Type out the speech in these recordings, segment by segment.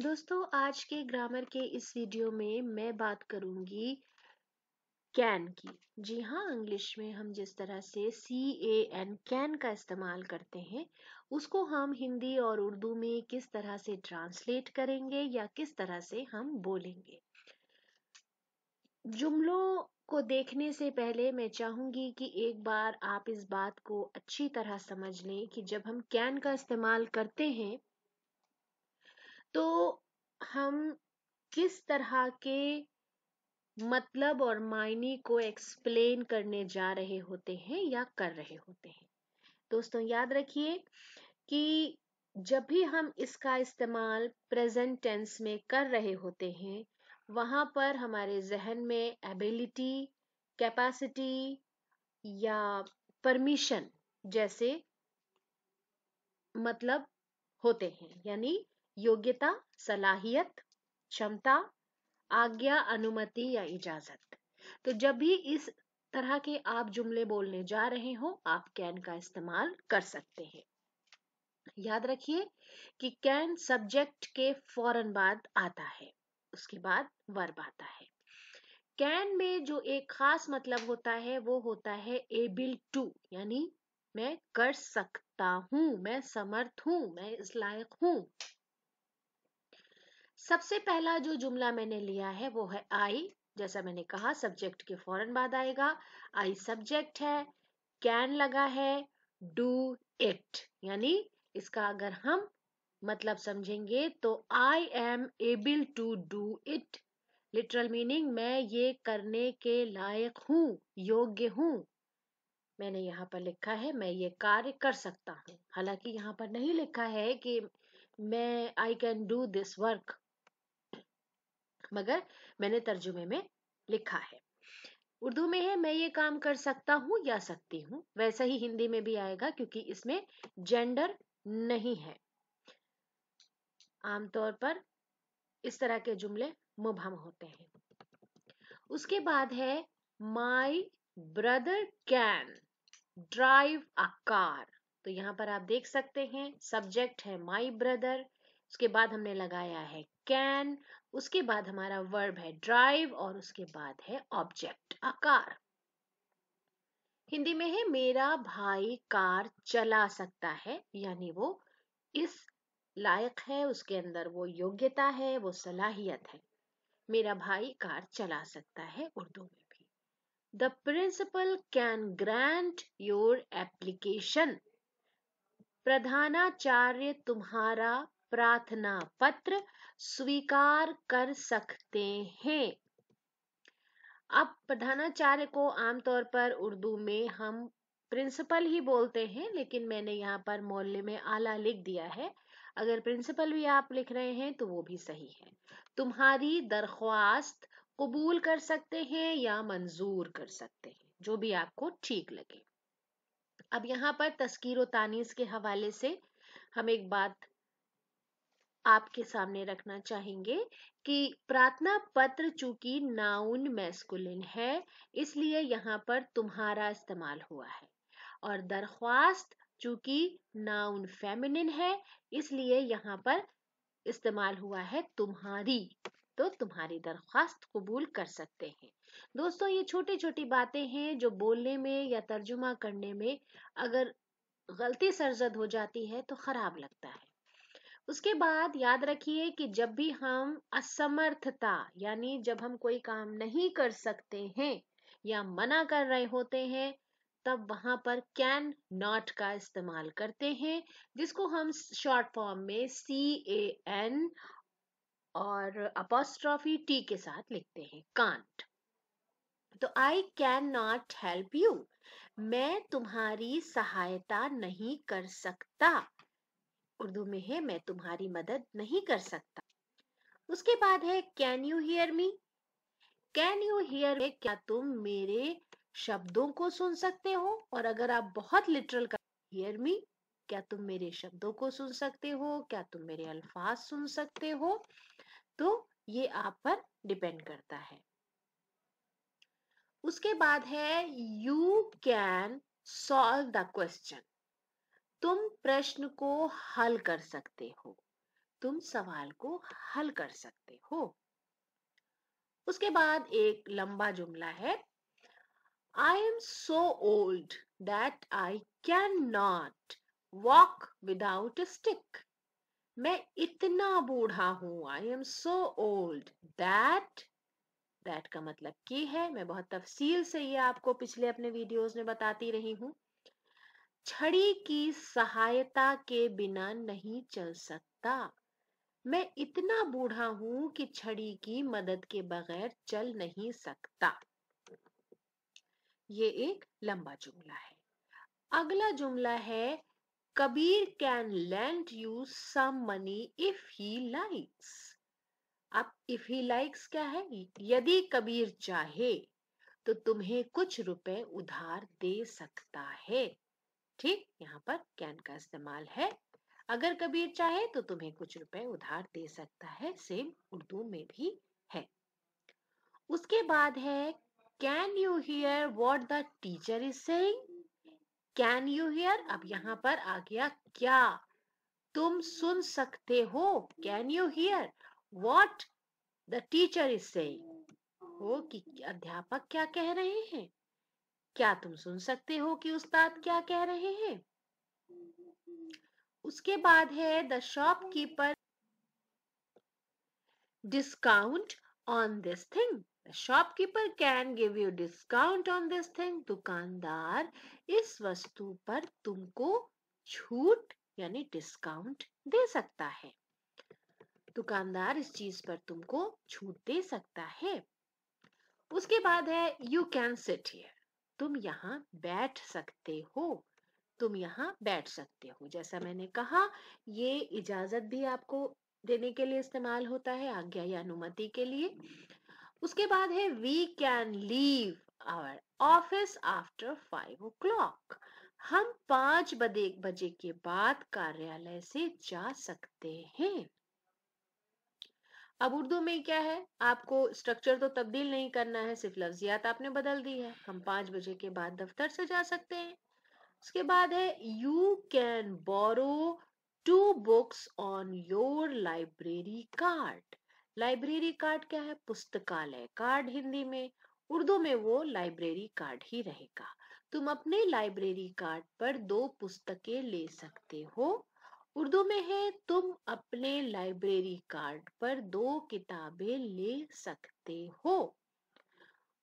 दोस्तों आज के ग्रामर के इस वीडियो में मैं बात करूंगी कैन की जी हाँ इंग्लिश में हम जिस तरह से सी ए एन कैन का इस्तेमाल करते हैं उसको हम हिंदी और उर्दू में किस तरह से ट्रांसलेट करेंगे या किस तरह से हम बोलेंगे जुमलों को देखने से पहले मैं चाहूंगी कि एक बार आप इस बात को अच्छी तरह समझ लें कि जब हम कैन का इस्तेमाल करते हैं तो हम किस तरह के मतलब और मायने को एक्सप्लेन करने जा रहे होते हैं या कर रहे होते हैं दोस्तों याद रखिए कि जब भी हम इसका इस्तेमाल प्रेजेंट टेंस में कर रहे होते हैं वहां पर हमारे जहन में एबिलिटी कैपेसिटी या परमिशन जैसे मतलब होते हैं यानी योग्यता सलाहियत क्षमता आज्ञा अनुमति या इजाजत तो जब भी इस तरह के आप जुमले बोलने जा रहे हो आप कैन का इस्तेमाल कर सकते हैं याद रखिए कि कैन सब्जेक्ट के फौरन बाद आता है उसके बाद वर्ब आता है कैन में जो एक खास मतलब होता है वो होता है एबिल टू यानी मैं कर सकता हूं मैं समर्थ हूं मैं इस लायक हूं सबसे पहला जो जुमला मैंने लिया है वो है आई जैसा मैंने कहा सब्जेक्ट के फौरन बाद आएगा आई सब्जेक्ट है कैन लगा है डू इट यानी इसका अगर हम मतलब समझेंगे तो I am able to do it literal meaning मैं ये करने के लायक हूँ योग्य हूँ मैंने यहाँ पर लिखा है मैं ये कार्य कर सकता हूँ हालांकि यहाँ पर नहीं लिखा है कि मैं I can do this work मगर मैंने तर्जुमे में लिखा है उर्दू में है मैं ये काम कर सकता हूँ या सकती हूँ वैसा ही हिंदी में भी आएगा क्योंकि इसमें जेंडर नहीं है आमतौर पर इस तरह के जुमले मुबहम होते हैं उसके बाद है my brother can drive a car तो यहां पर आप देख सकते हैं सब्जेक्ट है माई ब्रदर उसके बाद हमने लगाया है कैन उसके बाद हमारा वर्ब है ड्राइव और उसके बाद है ऑब्जेक्ट आकार हिंदी में है मेरा भाई कार चला सकता है यानी वो इस लायक है उसके अंदर वो योग्यता है वो सलाहियत है मेरा भाई कार चला सकता है उर्दू में भी the principal can grant your application प्रधानाचार्य तुम्हारा प्रार्थना पत्र स्वीकार कर सकते हैं अब प्रधानाचार्य को आमतौर पर उर्दू में हम प्रिंसिपल ही बोलते हैं लेकिन मैंने यहाँ पर मौल्य में आला लिख दिया है अगर प्रिंसिपल भी आप लिख रहे हैं तो वो भी सही है तुम्हारी दरख्वास्त कबूल कर सकते हैं या मंजूर कर सकते हैं जो भी आपको ठीक लगे अब यहाँ पर तस्कीर तानीस के हवाले से हम एक बात आपके सामने रखना चाहेंगे कि प्रार्थना पत्र चूंकि नाउन मैस्कुलिन है इसलिए यहाँ पर तुम्हारा इस्तेमाल हुआ है और दरख्वास्त चूंकि नाउन फेमिनिन है इसलिए यहाँ पर इस्तेमाल हुआ है तुम्हारी तो तुम्हारी दरख्वास्त कबूल कर सकते हैं दोस्तों ये छोटी छोटी बातें हैं जो बोलने में या तर्जुमा करने में अगर गलती सरजद हो जाती है तो खराब लगता है उसके बाद याद रखिए कि जब भी हम असमर्थता यानी जब हम कोई काम नहीं कर सकते हैं या मना कर रहे होते हैं तब वहां पर कैन नॉट का इस्तेमाल करते हैं जिसको हम शॉर्ट फॉर्म में सी ए एन और अपोस्ट्रॉफी टी के साथ लिखते हैं कांट तो I can not help you मैं तुम्हारी सहायता नहीं कर सकता उर्दू में है मैं तुम्हारी मदद नहीं कर सकता उसके बाद है can you hear me can you hear में क्या तुम मेरे शब्दों को सुन सकते हो और अगर आप बहुत लिटरल कर हियर मी क्या तुम मेरे शब्दों को सुन सकते हो क्या तुम मेरे अल्फाज सुन सकते हो तो ये आप पर डिपेंड करता है उसके बाद है you can solve the question तुम प्रश्न को हल कर सकते हो तुम सवाल को हल कर सकते हो उसके बाद एक लंबा जुमला है I am so old that I can not walk without stick मैं इतना बूढ़ा हूं I am so old that that का मतलब की है मैं बहुत तफसील से ये आपको पिछले अपने वीडियोस में बताती रही हूँ छड़ी की सहायता के बिना नहीं चल सकता मैं इतना बूढ़ा हूं कि छड़ी की मदद के बगैर चल नहीं सकता ये एक लंबा जुमला है अगला जुमला है Kabir can lend you some money if he likes अब इफ ही लाइक्स क्या है यदि कबीर चाहे तो तुम्हें कुछ रुपए उधार दे सकता है ठीक यहाँ पर कैन का इस्तेमाल है अगर कबीर चाहे तो तुम्हें कुछ रुपए उधार दे सकता है सेम उर्दू में भी है उसके बाद है can you hear what the teacher is saying can you hear अब यहाँ पर आ गया क्या तुम सुन सकते हो can you hear what the teacher is saying कि अध्यापक क्या कह रहे हैं क्या तुम सुन सकते हो कि उस्ताद क्या कह रहे हैं उसके बाद है the shopkeeper discount on this thing the shopkeeper can give you discount on this thing दुकानदार इस वस्तु पर तुमको छूट यानी डिस्काउंट दे सकता है दुकानदार इस चीज पर तुमको छूट दे सकता है उसके बाद है यू कैन सिट हियर तुम यहाँ बैठ सकते हो तुम यहाँ बैठ सकते हो जैसा मैंने कहा ये इजाजत भी आपको देने के लिए इस्तेमाल होता है आज्ञा या अनुमति के लिए उसके बाद है we can leave our office after five o'clock हम पांच बजे बजे के बाद कार्यालय से जा सकते हैं अब उर्दू में क्या है आपको स्ट्रक्चर तो तब्दील नहीं करना है सिर्फ लफ्जियात आपने बदल दी है हम पांच बजे के बाद दफ्तर से जा सकते हैं उसके बाद है you can borrow two books on your library card library card क्या है पुस्तकालय कार्ड हिंदी में उर्दू में वो लाइब्रेरी कार्ड ही रहेगा तुम अपने लाइब्रेरी कार्ड पर दो पुस्तकें ले सकते हो उर्दू में है तुम अपने लाइब्रेरी कार्ड पर दो किताबें ले सकते हो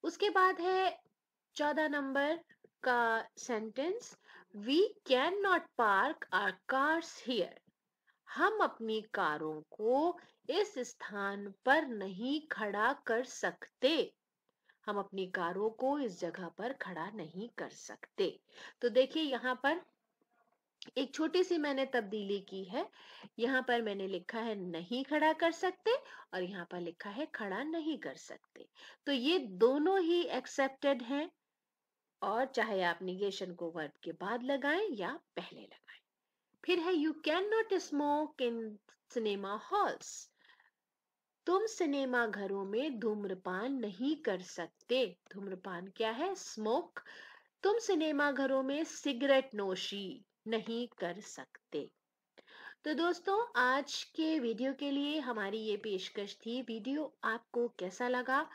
उसके बाद है चौदह नंबर का sentence we can not park our cars here हम अपनी कारों को इस स्थान पर नहीं खड़ा कर सकते हम अपनी कारों को इस जगह पर खड़ा नहीं कर सकते तो देखिए यहाँ पर एक छोटी सी मैंने तब्दीली की है यहाँ पर मैंने लिखा है नहीं खड़ा कर सकते और यहाँ पर लिखा है खड़ा नहीं कर सकते तो ये दोनों ही एक्सेप्टेड हैं और चाहे आप निगेशन को वर्ब के बाद लगाएं या पहले लगाएं फिर है you can not smoke in cinema halls तुम सिनेमा घरों में धूम्रपान नहीं कर सकते धूम्रपान क्या है स्मोक तुम सिनेमा घरों में सिगरेट नोशी नहीं कर सकते तो दोस्तों आज के वीडियो के लिए हमारी ये पेशकश थी वीडियो आपको कैसा लगा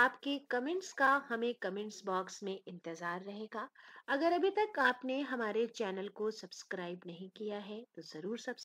आपके कमेंट्स का हमें कमेंट्स बॉक्स में इंतज़ार रहेगा अगर अभी तक आपने हमारे चैनल को सब्सक्राइब नहीं किया है तो ज़रूर सब्सक्राइब